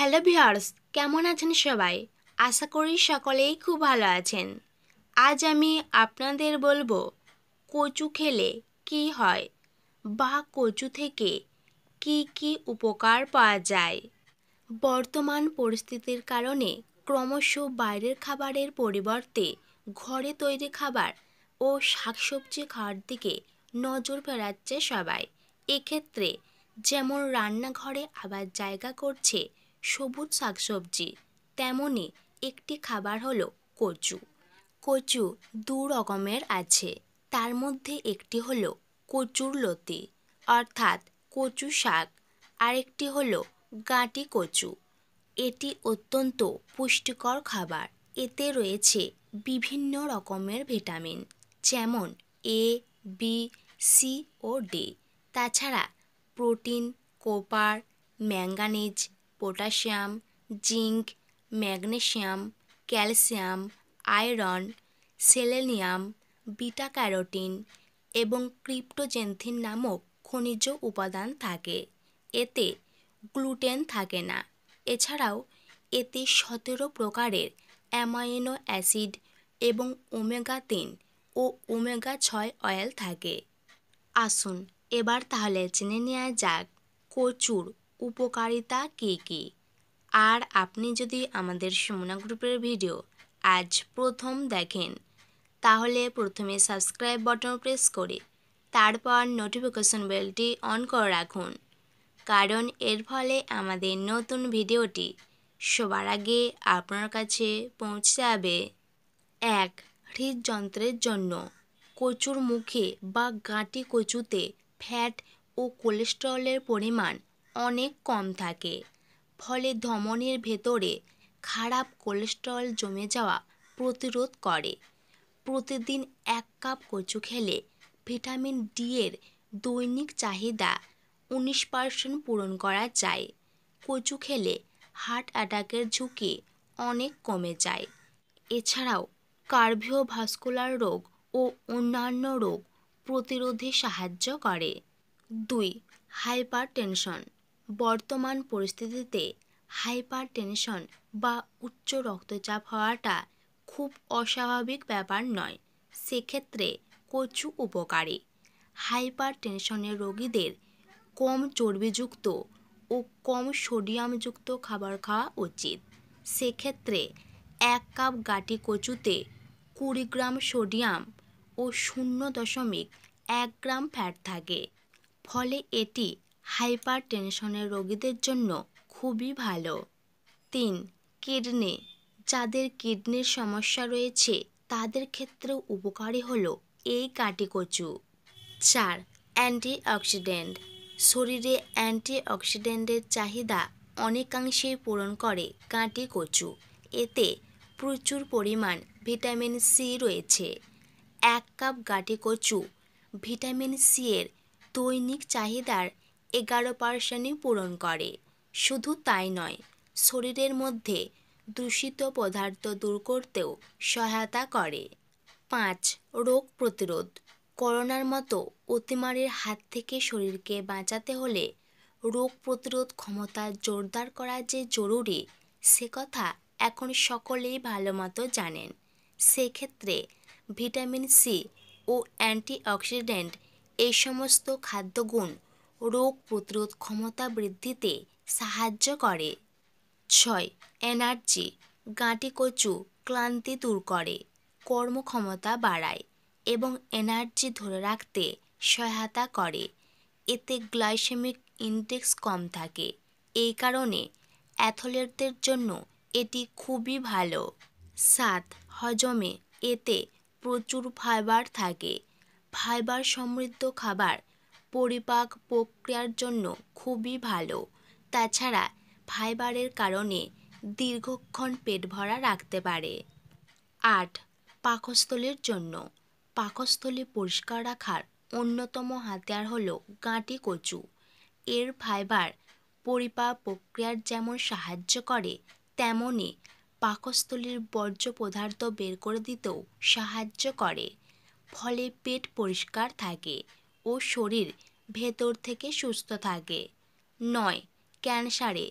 hello viewers কেমন আছেন সবাই আশা করি সকলেই খুব ভালো আছেন আজ আমি আপনাদের বলবো কচু খেলে কি হয় বা কচু থেকে কি কি উপকার পাওয়া যায় বর্তমান পরিস্থিতির কারণে ক্রমশ বাইরের খাবারের পরিবর্তে ঘরে তৈরি খাবার ও শাকসবজি খাওয়ার দিকে নজর ফেরাচ্ছে সবাই এক্ষেত্রে যেমন রান্নাঘরে আবার জায়গা করছে সবুজ শাকসবজি তেমনি একটি খাবার হলো কচু কচু দু রকমের আছে তার মধ্যে একটি হলো কচুর লতি অর্থাৎ কচু শাক আরেকটি হলো গাঁটি কচু এটি অত্যন্ত পুষ্টিকর খাবার এতে রয়েছে বিভিন্ন রকমের ভিটামিন যেমন এ বি সি ও ডি তাছাড়া protein copper manganese potassium zinc magnesium calcium iron selenium beta carotene এবং ক্রিপ্টোজেন্থিন নামক খনিজ উপাদান থাকে এতে গ্লুটেন থাকে না এছাড়াও এতে সতেরো প্রকারের অ্যামাইনো অ্যাসিড এবং ওমেগা তিন ও ওমেগা ছয় অয়েল থাকে আসুন এবার তাহলে জেনে নেওয়া যাক কচুর উপকারিতা কী কী আর আপনি যদি আমাদের সুমনা গ্রুপের ভিডিও আজ প্রথম দেখেন তাহলে প্রথমে সাবস্ক্রাইব বটন প্রেস করে তারপর নোটিফিকেশন বেলটি অন করে রাখুন কারণ এর ফলে আমাদের নতুন ভিডিওটি সবার আগে আপনার কাছে পৌঁছে যাবে এক হৃদযন্ত্রের জন্য কচুর মুখে বা গাঁটি কচুতে ফ্যাট ও কোলেস্টেরলের পরিমাণ অনেক কম থাকে ফলে ধমনের ভেতরে খারাপ কোলেস্ট্রল জমে যাওয়া প্রতিরোধ করে প্রতিদিন এক কাপ কচু খেলে ভিটামিন ডি এর দৈনিক চাহিদা উনিশ পার্সেন্ট পূরণ করা যায় কচু খেলে হার্ট অ্যাটাকের ঝুঁকি অনেক কমে যায় এছাড়াও ভাস্কুলার রোগ ও অন্যান্য রোগ প্রতিরোধে সাহায্য করে দুই হাইপার টেনশন বর্তমান পরিস্থিতিতে হাইপারটেনশন বা উচ্চ রক্তচাপ হওয়াটা খুব অস্বাভাবিক ব্যাপার নয় সেক্ষেত্রে কচু উপকারী হাইপার টেনশনের রোগীদের কম চর্বিযুক্ত ও কম সোডিয়ামযুক্ত খাবার খাওয়া উচিত সেক্ষেত্রে এক কাপ গাটি কচুতে কুড়ি গ্রাম সোডিয়াম ও শূন্য দশমিক এক গ্রাম ফ্যাট থাকে ফলে এটি হাইপার টেনশনের রোগীদের জন্য খুবই ভালো তিন কিডনি যাদের কিডনির সমস্যা রয়েছে তাদের ক্ষেত্রেও উপকারী হল এই কাটি কচু চার অ্যান্টি অক্সিডেন্ট শরীরে অ্যান্টি অক্সিডেন্টের চাহিদা অনেকাংশেই পূরণ করে কাঁটি কচু এতে প্রচুর পরিমাণ ভিটামিন সি রয়েছে এক কাপ গাঁটি কচু ভিটামিন সি এর দৈনিক চাহিদার এগারো পার্সেন্টই পূরণ করে শুধু তাই নয় শরীরের মধ্যে দূষিত পদার্থ দূর করতেও সহায়তা করে পাঁচ রোগ প্রতিরোধ করোনার মতো অতিমারির হাত থেকে শরীরকে বাঁচাতে হলে রোগ প্রতিরোধ ক্ষমতা জোরদার করা যে জরুরি সে কথা এখন সকলেই ভালোমতো জানেন সেক্ষেত্রে ভিটামিন সি ও অ্যান্টিঅক্সিডেন্ট এই সমস্ত খাদ্যগুণ রোগ প্রতিরোধ ক্ষমতা বৃদ্ধিতে সাহায্য করে ছয় এনার্জি গাঁটি কচু ক্লান্তি দূর করে কর্মক্ষমতা বাড়ায় এবং এনার্জি ধরে রাখতে সহায়তা করে এতে গ্লাইসেমিক ইন্ডেক্স কম থাকে এই কারণে অ্যাথলেটদের জন্য এটি খুবই ভালো সাত হজমে এতে প্রচুর ফাইবার থাকে ফাইবার সমৃদ্ধ খাবার পরিপাক প্রক্রিয়ার জন্য খুবই ভালো তাছাড়া ফাইবারের কারণে দীর্ঘক্ষণ পেট ভরা রাখতে পারে আট পাকস্থলীর জন্য পাকস্থলী পরিষ্কার রাখার অন্যতম হাতিয়ার হল গাঁটি কচু এর ফাইবার পরিপাক প্রক্রিয়ার যেমন সাহায্য করে তেমনি পাকস্থলীর বর্জ্য পদার্থ বের করে দিতেও সাহায্য করে ফলে পেট পরিষ্কার থাকে ও শরীর ভেতর থেকে সুস্থ থাকে নয় ক্যান্সারে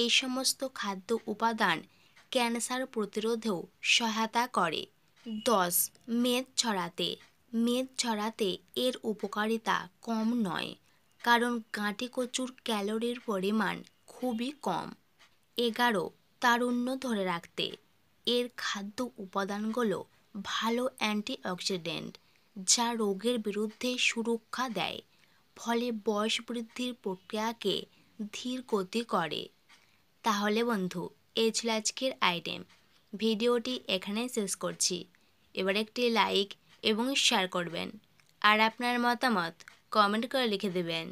এই সমস্ত খাদ্য উপাদান ক্যান্সার প্রতিরোধেও সহায়তা করে দশ মেদ ছড়াতে মেদ ছড়াতে এর উপকারিতা কম নয় কারণ গাঁটি কচুর ক্যালোরির পরিমাণ খুবই কম এগারো তারুণ্য ধরে রাখতে এর খাদ্য উপাদানগুলো ভালো অ্যান্টিঅক্সিডেন্ট যা রোগের বিরুদ্ধে সুরক্ষা দেয় ফলে বয়স বৃদ্ধির প্রক্রিয়াকে ধীর গতি করে তাহলে বন্ধু এজ লাজকের আজকের আইটেম ভিডিওটি এখানে শেষ করছি এবার একটি লাইক এবং শেয়ার করবেন আর আপনার মতামত কমেন্ট করে লিখে দেবেন